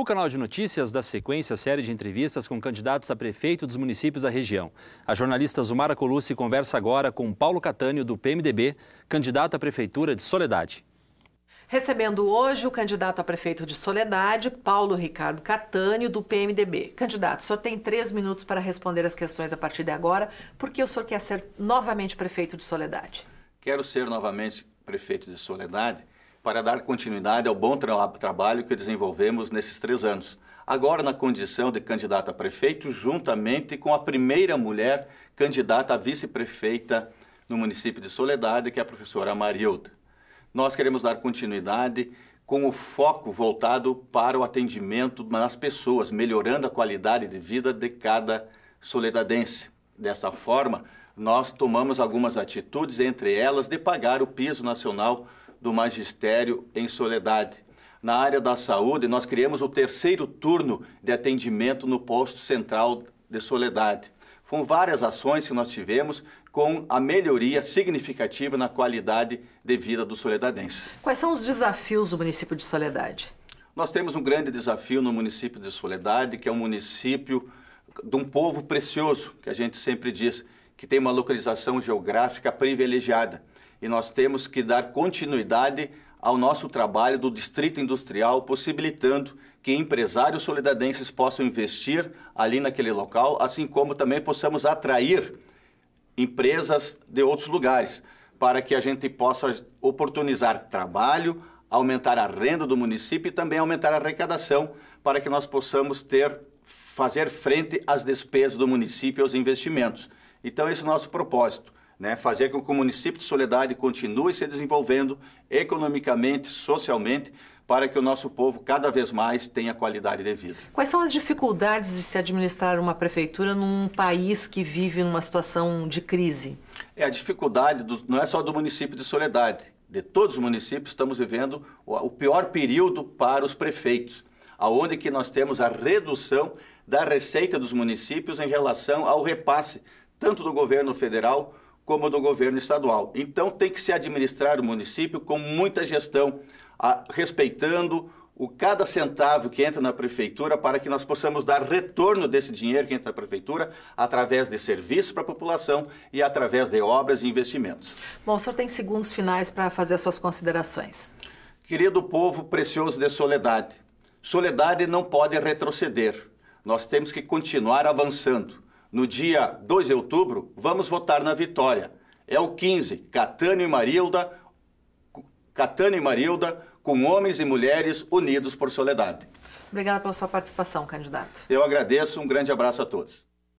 O canal de notícias da sequência série de entrevistas com candidatos a prefeito dos municípios da região. A jornalista Zumara Colucci conversa agora com Paulo Catânio, do PMDB, candidato à prefeitura de Soledade. Recebendo hoje o candidato a prefeito de Soledade, Paulo Ricardo Catânio, do PMDB. Candidato, o senhor tem três minutos para responder as questões a partir de agora, porque o senhor quer ser novamente prefeito de Soledade. Quero ser novamente prefeito de Soledade para dar continuidade ao bom tra trabalho que desenvolvemos nesses três anos, agora na condição de candidata a prefeito, juntamente com a primeira mulher candidata a vice-prefeita no município de Soledade, que é a professora Marilda. Nós queremos dar continuidade com o foco voltado para o atendimento das pessoas, melhorando a qualidade de vida de cada soledadense. Dessa forma, nós tomamos algumas atitudes, entre elas de pagar o piso nacional do magistério em Soledade. Na área da saúde, nós criamos o terceiro turno de atendimento no posto central de Soledade. Foram várias ações que nós tivemos com a melhoria significativa na qualidade de vida do soledadense. Quais são os desafios do município de Soledade? Nós temos um grande desafio no município de Soledade, que é um município de um povo precioso, que a gente sempre diz, que tem uma localização geográfica privilegiada e nós temos que dar continuidade ao nosso trabalho do Distrito Industrial, possibilitando que empresários solidadenses possam investir ali naquele local, assim como também possamos atrair empresas de outros lugares, para que a gente possa oportunizar trabalho, aumentar a renda do município e também aumentar a arrecadação, para que nós possamos ter fazer frente às despesas do município e aos investimentos. Então esse é o nosso propósito né, fazer com que o município de Soledade continue se desenvolvendo economicamente, socialmente, para que o nosso povo cada vez mais tenha qualidade de vida. Quais são as dificuldades de se administrar uma prefeitura num país que vive numa situação de crise? É a dificuldade do, não é só do município de Soledade, de todos os municípios estamos vivendo o pior período para os prefeitos, aonde que nós temos a redução da receita dos municípios em relação ao repasse tanto do governo federal como do governo estadual. Então tem que se administrar o município com muita gestão, a, respeitando o cada centavo que entra na prefeitura para que nós possamos dar retorno desse dinheiro que entra na prefeitura através de serviços para a população e através de obras e investimentos. Bom, o senhor tem segundos finais para fazer as suas considerações. Querido povo precioso de Soledade, Soledade não pode retroceder. Nós temos que continuar avançando. No dia 2 de outubro, vamos votar na Vitória. É o 15, Catânio e Marilda, Catânio e Marilda, com homens e mulheres unidos por Soledade. Obrigada pela sua participação, candidato. Eu agradeço, um grande abraço a todos.